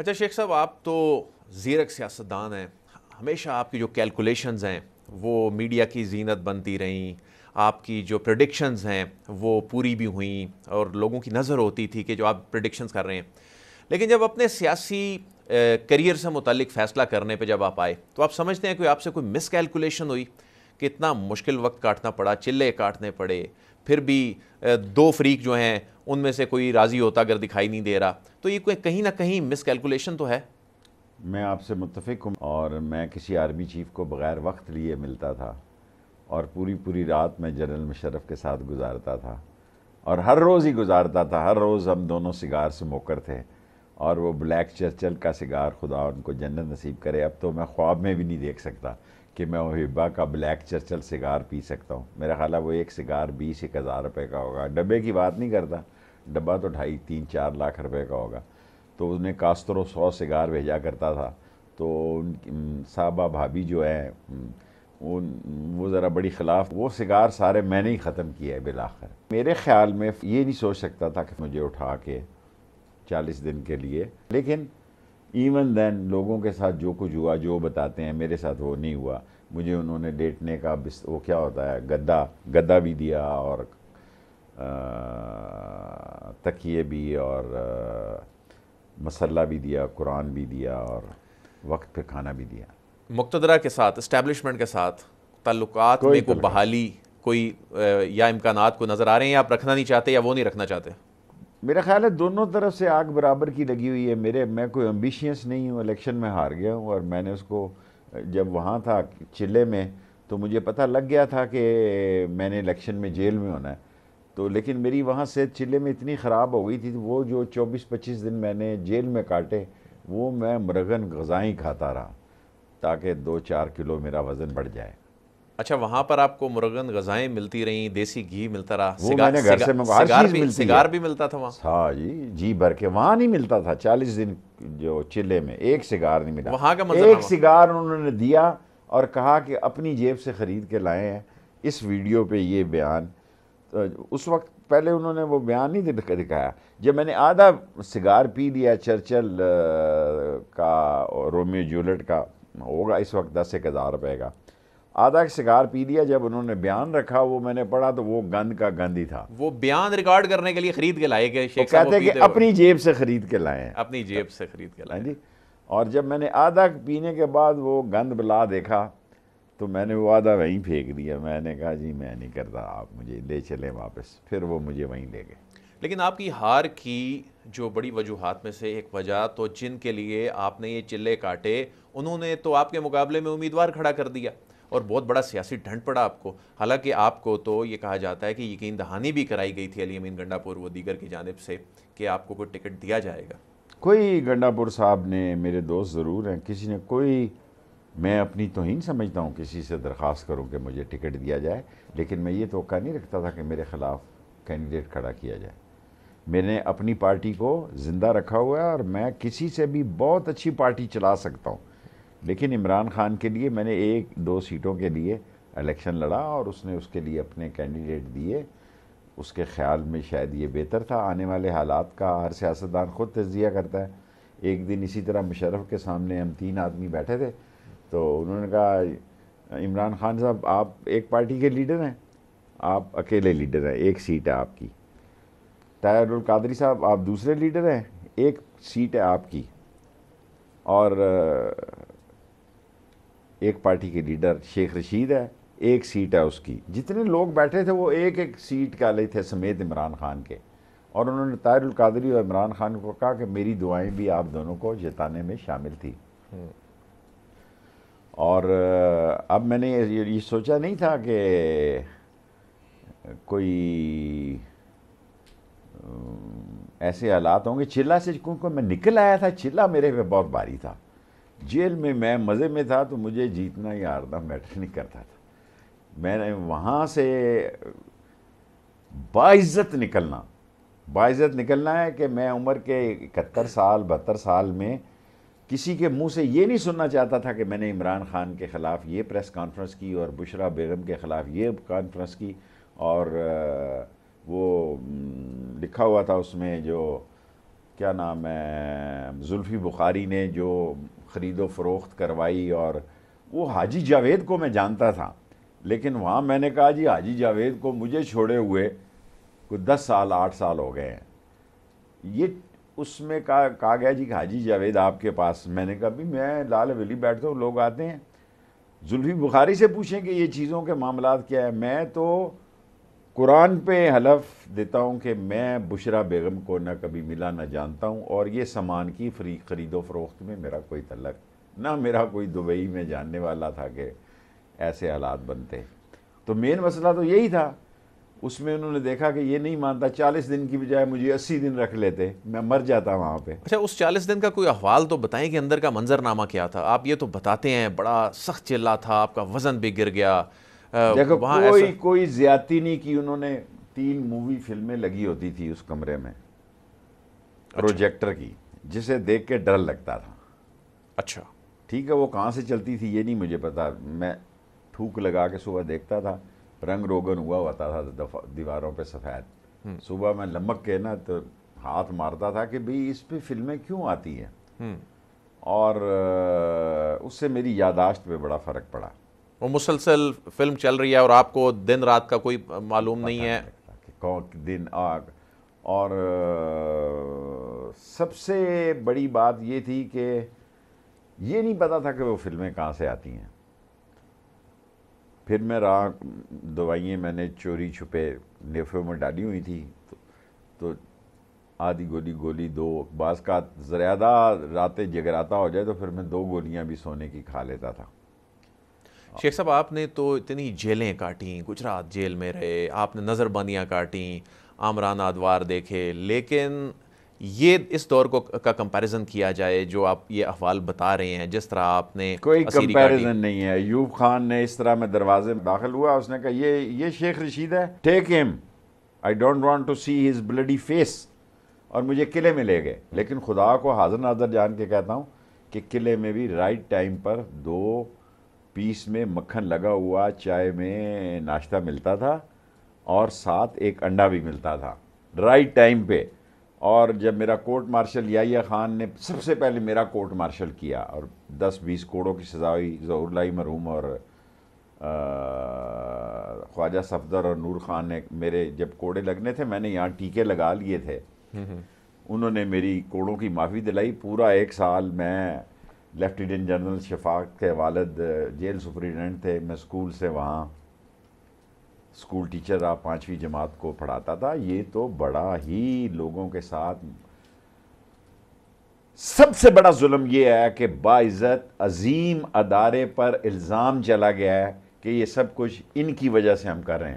अच्छा शेख साहब आप तो ज़ीरक सियासतदान हैं हमेशा आपकी जो कैलकुलेशंस हैं वो मीडिया की जीनत बनती रहीं आपकी जो प्रडिक्शंस हैं वो पूरी भी हुई और लोगों की नज़र होती थी कि जो आप प्रडिक्शंस कर रहे हैं लेकिन जब अपने सियासी करियर से मुतलिक फ़ैसला करने पे जब आप आए तो आप समझते हैं कि आपसे कोई मिस कैलकुलेशन हुई कि इतना मुश्किल वक्त काटना पड़ा चिल्ले काटने पड़े फिर भी दो फ्रीक जो हैं उनमें से कोई राज़ी होता अगर दिखाई नहीं दे रहा तो ये कोई कहीं ना कहीं मिसकेल्कुलेशन तो है मैं आपसे मुतफिक हूँ और मैं किसी आर्मी चीफ़ को बग़ैर वक्त लिए मिलता था और पूरी पूरी रात मैं जनरल मुशरफ के साथ गुजारता था और हर रोज़ ही गुजारता था हर रोज़ हम दोनों सिगार से मोकर थे और वो ब्लैक चर्चल का सिगार खुदा उनको जन्नत नसीब करे अब तो मैं ख्वाब में भी नहीं देख सकता कि मैं ओहिबा का ब्लैक चर्चल सिगार पी सकता हूँ मेरा ख्याल है वो एक सिगार बीस एक हज़ार रुपये का होगा डब्बे की बात नहीं करता डब्बा तो ढाई तीन चार लाख रुपए का होगा तो उसने कास्तरों सौ सिगार भेजा करता था तो साहबा भाभी जो है उन वो ज़रा बड़ी ख़िलाफ़ वो सिगार सारे मैंने ही ख़त्म किए है बिलाखर मेरे ख्याल में ये नहीं सोच सकता था कि मुझे उठा के चालीस दिन के लिए लेकिन इवन देन लोगों के साथ जो कुछ हुआ जो बताते हैं मेरे साथ वो नहीं हुआ मुझे उन्होंने डेटने का वो क्या होता है गद्दा गद्दा भी दिया और तकिए भी और मसल्ला भी दिया कुरान भी दिया और वक्त पे खाना भी दिया मुक्तदरा के साथ इस्टेबलिशमेंट के साथ तल्लुकात में कोई बहाली कोई या इम्कान को नज़र आ रहे हैं आप रखना नहीं चाहते या वो नहीं रखना चाहते मेरा ख्याल है दोनों तरफ से आग बराबर की लगी हुई है मेरे मैं कोई एम्बिशियस नहीं हूँ इलेक्शन में हार गया हूँ और मैंने उसको जब वहाँ था चिल्ले में तो मुझे पता लग गया था कि मैंने इलेक्शन में जेल में होना है तो लेकिन मेरी वहाँ सेहत चिल्ले में इतनी ख़राब हो गई थी वो जो 24-25 दिन मैंने जेल में काटे वो मैं मरगन गज़ाएँ खाता रहा ताकि दो चार किलो मेरा वज़न बढ़ जाए अच्छा वहाँ पर आपको मुर्गन गजाएं मिलती रही देसी घी मिलता रहा वो मैंने घर से मंगवा सिगार भी मिलती सिगार भी मिलता था वहाँ हाँ जी जी भर के वहाँ नहीं मिलता था चालीस दिन जो चिल्ले में एक सिगार नहीं मिला वहाँ का मतलब एक सिगार उन्होंने दिया और कहा कि अपनी जेब से ख़रीद के लाए हैं इस वीडियो पे ये बयान तो उस वक्त पहले उन्होंने वो बयान नहीं दिखाया जब मैंने आधा सिगार पी लिया चर्चल का रोमियो जूलट का होगा इस वक्त दस एक हज़ार रुपये का आधा शिकार पी लिया जब उन्होंने बयान रखा वो मैंने पढ़ा तो वो गंद का गंद ही था वो बयान रिकॉर्ड करने के लिए खरीद के लाए गए कहते हैं कि अपनी जेब से खरीद के लाए हैं अपनी जेब से खरीद के लाए हाँ जी और जब मैंने आधा पीने के बाद वो गंद बला देखा तो मैंने वो आधा वहीं फेंक दिया मैंने कहा जी मैं नहीं करता आप मुझे ले चले वापस फिर वो मुझे वहीं ले गए लेकिन आपकी हार की जो बड़ी वजूहत में से एक वजह तो जिनके लिए आपने ये चिल्ले काटे उन्होंने तो आपके मुकाबले में उम्मीदवार खड़ा कर दिया और बहुत बड़ा सियासी ढंड पड़ा आपको हालांकि आपको तो ये कहा जाता है कि यकीन दहानी भी कराई गई थी अली अमीन गंडापुर व दीगर की जानब से कि आपको कोई टिकट दिया जाएगा कोई गंडापुर साहब ने मेरे दोस्त ज़रूर हैं किसी ने कोई मैं अपनी तोहन समझता हूँ किसी से दरख्वास्त करूँ कि मुझे टिकट दिया जाए लेकिन मैं ये तो नहीं रखता था कि मेरे ख़िलाफ़ कैंडिडेट खड़ा किया जाए मैंने अपनी पार्टी को ज़िंदा रखा हुआ है और मैं किसी से भी बहुत अच्छी पार्टी चला सकता हूँ लेकिन इमरान खान के लिए मैंने एक दो सीटों के लिए इलेक्शन लड़ा और उसने उसके लिए अपने कैंडिडेट दिए उसके ख्याल में शायद ये बेहतर था आने वाले हालात का हर सियासतदान ख़ुद तजिया करता है एक दिन इसी तरह मुशरफ के सामने हम तीन आदमी बैठे थे तो उन्होंने कहा इमरान खान साहब आप एक पार्टी के लीडर हैं आप अकेले लीडर हैं एक सीट है आपकी तायरुल कादरी साहब आप दूसरे लीडर हैं एक सीट है आपकी और एक पार्टी के लीडर शेख रशीद है एक सीट है उसकी जितने लोग बैठे थे वो एक एक सीट का ले थे समेत इमरान खान के और उन्होंने ताहिरुल कादरी और इमरान खान को कहा कि मेरी दुआएं भी आप दोनों को जताने में शामिल थी और अब मैंने ये, ये सोचा नहीं था कि कोई ऐसे हालात होंगे चिल्ला से क्योंकि मैं निकल आया था चिल्ला मेरे पे बहुत भारी था जेल में मैं मज़े में था तो मुझे जीतना या हारना मैटर नहीं करता था मैंने वहाँ से बाइज़त निकलना बाइज़त निकलना है कि मैं उम्र के इकहत्तर साल बहत्तर साल में किसी के मुंह से ये नहीं सुनना चाहता था कि मैंने इमरान खान के ख़िलाफ़ ये प्रेस कॉन्फ्रेंस की और बुशरा बेगम के ख़िलाफ़ ये कॉन्फ्रेंस की और वो लिखा हुआ था उसमें जो क्या नाम है जुल्फ़ी बुखारी ने जो ख़रीदो फरोख्त करवाई और वो हाजी जावेद को मैं जानता था लेकिन वहाँ मैंने कहा जी हाजी जावेद को मुझे छोड़े हुए कोई दस साल आठ साल हो गए हैं ये उसमें कहा कहा गया जी कि हाजी जावेद आपके पास मैंने कहा भी मैं लाल हवेली बैठता हूँ लोग आते हैं जुल्फी बुखारी से पूछें कि ये चीज़ों के मामला क्या है मैं तो कुरान पे हलफ देता हूँ कि मैं बुशरा बेगम को ना कभी मिला ना जानता हूँ और ये सामान की फ्री ख़रीदो फरोख्त में मेरा कोई तलक ना मेरा कोई दुबई में जानने वाला था कि ऐसे हालात बनते तो मेन मसला तो यही था उसमें उन्होंने देखा कि ये नहीं मानता चालीस दिन की बजाय मुझे अस्सी दिन रख लेते मैं मर जाता वहाँ पे अच्छा उस चालीस दिन का कोई अहवाल तो बताएं कि अंदर का मंजरनामा क्या था आप ये तो बताते हैं बड़ा सख्त चिल्ला था आपका वज़न भी गिर गया देखो कोई ऐसा... कोई ज्यादा नहीं की उन्होंने तीन मूवी फिल्में लगी होती थी उस कमरे में अच्छा। प्रोजेक्टर की जिसे देख के डर लगता था अच्छा ठीक है वो कहाँ से चलती थी ये नहीं मुझे पता मैं ठूक लगा के सुबह देखता था रंग रोगन हुआ होता था दीवारों पे सफ़ेद हम्म। सुबह मैं लमक के ना तो हाथ मारता था कि भाई इस पे फिल्में क्यों आती हैं हम्म। और उससे मेरी यादाश्त पे बड़ा फ़र्क पड़ा वो मुसलसल फिल्म चल रही है और आपको दिन रात का कोई मालूम नहीं है कौन दिन आग और सबसे बड़ी बात ये थी कि ये नहीं पता था कि वो फिल्में कहाँ से आती हैं फिर मैं रहा दवाइयाँ मैंने चोरी छुपे नेफे में डाली हुई थी तो, तो आधी गोली गोली दो बास का ज़्यादा रातें जगराता हो जाए तो फिर मैं दो गोलियाँ भी सोने की खा लेता था शेख साहब आपने तो इतनी जेलें काटी गुजरात जेल में रहे आपने नज़रबंदियाँ काटी आमरान आदवार देखे लेकिन ये इस दौर को का कंपैरिजन किया जाए जो आप ये अहवाल बता रहे हैं जिस तरह आपने कोई कंपैरिजन नहीं है यूब खान ने इस तरह में दरवाजे में दाखिल हुआ उसने कहा ये ये शेख रशीद है take him I don't want to see his bloody face और मुझे किले में ले गए लेकिन खुदा को हाजिर नाजर जान के कहता हूँ कि किले में भी राइट टाइम पर दो पीस में मक्खन लगा हुआ चाय में नाश्ता मिलता था और साथ एक अंडा भी मिलता था राइट टाइम पे और जब मेरा कोर्ट मार्शल याया खान ने सबसे पहले मेरा कोर्ट मार्शल किया और 10-20 कोड़ों की सजा हुई जहरलाई मरहूम और ख्वाजा सफदर और नूर खान ने मेरे जब कोड़े लगने थे मैंने यहाँ टीके लगा लिए थे हम्म, हम्म। उन्होंने मेरी कोड़ों की माफ़ी दिलाई पूरा एक साल मैं लेफ्टिनेंट जनरल शफाक के वालद जेल सुप्रिटेंडेंट थे मैं स्कूल से वहाँ स्कूल टीचर आप पाँचवीं जमात को पढ़ाता था ये तो बड़ा ही लोगों के साथ सबसे बड़ा जुल्म ये है कि बाइज़त अजीम अदारे पर इल्ज़ाम चला गया है कि ये सब कुछ इनकी वजह से हम कर रहे हैं